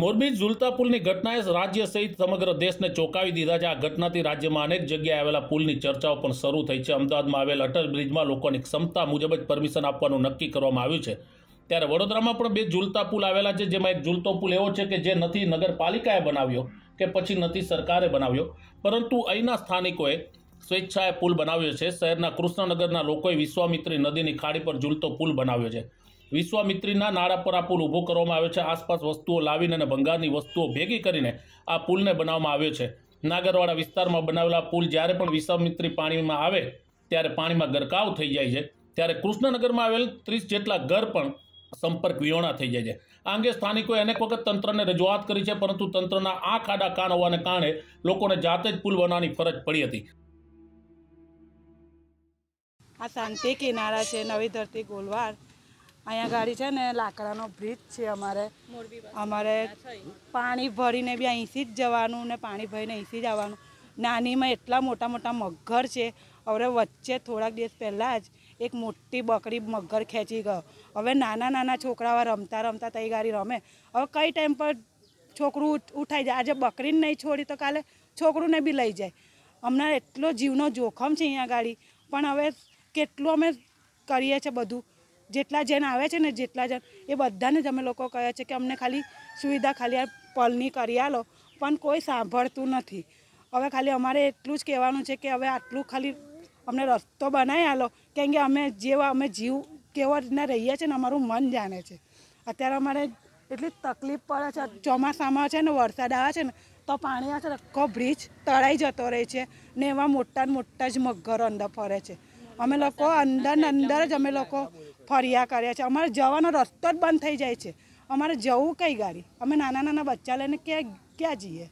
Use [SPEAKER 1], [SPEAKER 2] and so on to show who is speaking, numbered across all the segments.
[SPEAKER 1] મોરબી ઝુલતા પુલની ઘટનાએ રાજ્ય સહિત સમગ્ર દેશને ચોંકાવી દીધા છે આ ઘટનાથી રાજ્યમાં અનેક જગ્યાએ આવેલા પુલની ચર્ચાઓ પણ શરૂ થઈ છે અમદાવાદમાં આવેલ અટલ બ્રિજમાં લોકોની ક્ષમતા મુજબ જ પરમિશન આપવાનું નક્કી કરવામાં આવ્યું છે ત્યારે વડોદરામાં પણ બે ઝુલતા પુલ આવેલા છે જેમાં એક ઝુલતો પુલ એવો છે કે જે નથી નગરપાલિકાએ બનાવ્યો કે પછી નથી સરકારે બનાવ્યો પરંતુ અહીંના સ્થાનિકોએ સ્વેચ્છાએ પુલ બનાવ્યો છે શહેરના કૃષ્ણનગરના લોકોએ વિશ્વામિત્રી નદીની ખાડી પર ઝૂલતો પુલ બનાવ્યો છે વિશ્વામિત્રીના નાળા પર આ પુલ ઊભો કરવામાં આવ્યો છે આસપાસ વસ્તુઓ લાવીને અને ભંગારની વસ્તુઓ ભેગી કરીને આ પુલને બનાવવામાં આવ્યો છે નાગરવાડા વિસ્તારમાં બનાવેલા પુલ જ્યારે પણ વિશ્વામિત્રી પાણીમાં આવે ત્યારે પાણીમાં ગરકાવ થઈ જાય છે ત્યારે કૃષ્ણનગરમાં આવેલ ત્રીસ જેટલા ઘર પણ સંપર્ક વિહોણા થઈ જાય છે આ અંગે સ્થાનિકોએ અનેક વખત તંત્રને રજૂઆત કરી છે પરંતુ તંત્રના આ ખાડા કાન હોવાને કારણે લોકોને જાતે જ પુલ બનાવવાની ફરજ પડી હતી
[SPEAKER 2] આ શાંતિ કિનારા છે નવી ધરતી ગોલવાર અહીંયા ગાડી છે ને લાકડાનો બ્રિજ છે અમારે અમારે પાણી ભરીને બી અહીંથી જ જવાનું ને પાણી ભરીને અહીંથી જ આવવાનું નાનીમાં એટલા મોટા મોટા મગર છે હવે વચ્ચે થોડાક દિવસ પહેલાં જ એક મોટી બકરી મગર ખેંચી ગયો હવે નાના નાના છોકરાઓ રમતા રમતા તઈ ગાડી રમે હવે કઈ ટાઈમ પર છોકરું ઉઠાઈ જાય આજે બકરીને નહીં છોડી તો કાલે છોકરુંને બી લઈ જાય હમણાં એટલો જીવનો જોખમ છે અહીંયા ગાડી પણ હવે કેટલું અમે કરીએ છીએ બધું જેટલા જેન આવે છે ને જેટલા જણ એ બધાને જ અમે લોકો કહે છે કે અમને ખાલી સુવિધા ખાલી આ પલની કરી આલો પણ કોઈ સાંભળતું નથી હવે ખાલી અમારે એટલું જ કહેવાનું છે કે હવે આટલું ખાલી અમને રસ્તો બનાવી આલો કેમ કે અમે જેવા અમે જીવ કેવા રીતના રહીએ છીએ ને અમારું મન જાણે છે અત્યારે અમારે એટલી તકલીફ પડે છે ચોમાસામાં છે ને વરસાદ આવે છે ને તો પાણી આવે છે આખો બ્રિજ તળાઈ જતો રહે છે ને એવા મોટા મોટા જ મગર અંદર ફરે છે અમે લોકો અંદર ને અંદર જ અમે લોકો ફર્યા કર્યા છે અમારે જવાનો રસ્તો જ બંધ થઈ જાય છે અમારે જવું કઈ ગાડી અમે નાના નાના બચ્ચા લઈને ક્યાં ક્યાં જઈએ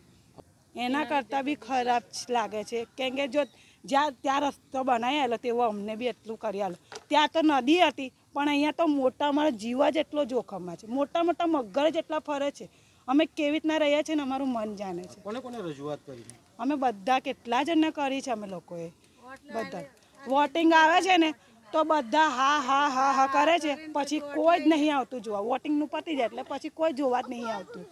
[SPEAKER 2] એના કરતાં બી ખરાબ લાગે છે કેમ કે જો જ્યાં ત્યાં રસ્તો બનાવેલો તેવો અમને બી એટલું કર્યાલો ત્યાં તો નદી હતી પણ અહીંયા તો મોટા અમારા જીવા એટલો જોખમમાં છે મોટા મોટા મગર એટલા ફરે છે અમે કેવી રીતના રહ્યા છીએ ને અમારું મન જાણે છે અમે બધા કેટલા જણને કરી છે અમે લોકોએ બધા વોટિંગ આવે છે ને તો બધા હા હા હા હા કરે છે પછી કોઈ જ નહીં આવતું જોવા વોટિંગનું પતી જાય એટલે પછી કોઈ જોવા જ નહીં આવતું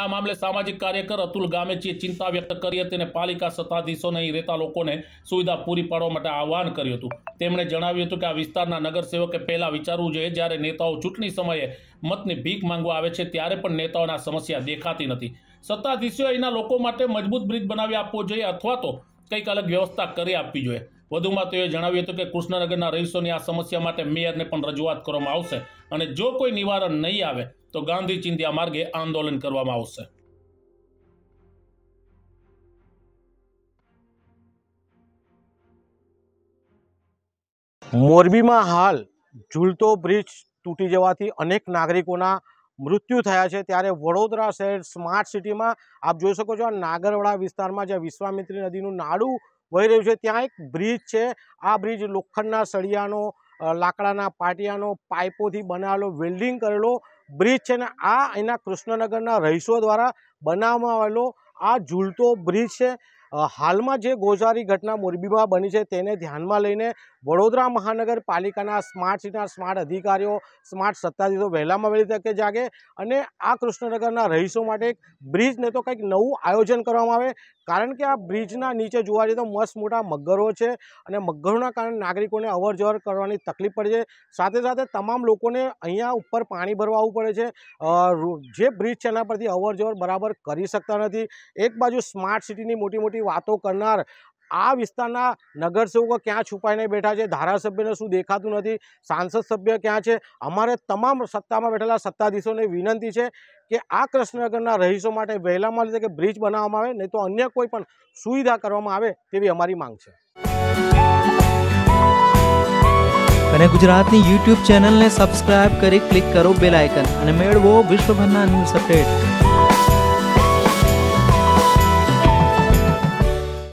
[SPEAKER 1] આ મામલે સામાજિક કાર્યકર અતુલ ગામેચીએ ચિંતા વ્યક્ત કરી હતી અને પાલિકા સત્તાધીશોને અહીં રહેતા લોકોને સુવિધા પૂરી પાડવા માટે આહવાન કર્યું હતું તેમણે જણાવ્યું હતું કે આ વિસ્તારના નગરસેવકે પહેલાં વિચારવું જોઈએ જ્યારે નેતાઓ ચૂંટણી સમયે મતની ભીખ માંગવા આવે છે ત્યારે પણ નેતાઓના સમસ્યા દેખાતી નથી સત્તાધીશોએ અહીંના લોકો માટે મજબૂત બ્રિજ બનાવી આપવો જોઈએ અથવા તો કંઈક અલગ વ્યવસ્થા કરી આપવી જોઈએ વધુમાં તો એ જણાવ્યું હતું કે કૃષ્ણનગરના રહીશોની આ સમસ્યા માટે મેયરને પણ રજૂઆત કરવામાં આવશે અને જો કોઈ નિવારણ નહીં આવે તો ગાંધી ચિંધ્યા માર્ગે આંદોલન કરવામાં આવશે
[SPEAKER 3] મોરબીમાં હાલ ઝૂલતો બ્રિજ તૂટી જવાથી અનેક નાગરિકોના મૃત્યુ થયા છે ત્યારે વડોદરા શહેર સ્માર્ટ સિટીમાં આપ જોઈ શકો છો આ નાગરવાડા વિસ્તારમાં જ્યાં વિશ્વામિત્રી નદીનું નાડું વહી રહ્યું છે ત્યાં એક બ્રિજ છે આ બ્રિજ લોખંડના સળિયાનો લાકડાના પાટિયાનો પાઇપોથી બનાવેલો વેલ્ડિંગ કરેલો બ્રિજ છે ને આ એના કૃષ્ણનગરના રહીશો દ્વારા બનાવવામાં આવેલો આ ઝૂલતો બ્રિજ છે હાલમાં જે ગોઝારી ઘટના મોરબીમાં બની છે તેને ધ્યાનમાં લઈને વડોદરા મહાનગરપાલિકાના સ્માર્ટ સિટીના સ્માર્ટ અધિકારીઓ સ્માર્ટ સત્તાધીશો વહેલામાં વહેલી તકે જાગે અને આ કૃષ્ણનગરના રહીશો માટે એક બ્રિજને તો કંઈક નવું આયોજન કરવામાં આવે કારણ કે આ બ્રિજના નીચે જોવા જઈએ તો મસ્ત મોટા મગરો છે અને મગરોના કારણે નાગરિકોને અવરજવર કરવાની તકલીફ પડે છે સાથે સાથે તમામ લોકોને અહીંયા ઉપર પાણી ભરવાવું પડે છે જે બ્રિજ છે એના પરથી અવરજવર બરાબર કરી શકતા નથી એક બાજુ સ્માર્ટ સિટીની મોટી મોટી વાતો કરનાર આ વિસ્તારના નગરસેવકો ક્યાં છુપાઈને બેઠા છે ધારાસભ્યને શું દેખાતું નથી સાંસદ સભ્ય ક્યાં છે અમારે તમામ સત્તામાં બેઠેલા સત્તાધીશોને વિનંતી છે કે આ કૃષ્ણનગરના રહીશો માટે વહેલામાં લીધે કે બ્રિજ બનાવવામાં આવે નહીં તો અન્ય કોઈ પણ સુવિધા કરવામાં આવે તેવી અમારી માંગ છે અને ગુજરાતની યુટ્યુબ ચેનલને સબસ્ક્રાઇબ કરી ક્લિક કરો બેલ આઇકન અને મેળવો વિશ્વભરના ન્યૂઝ અપડેટ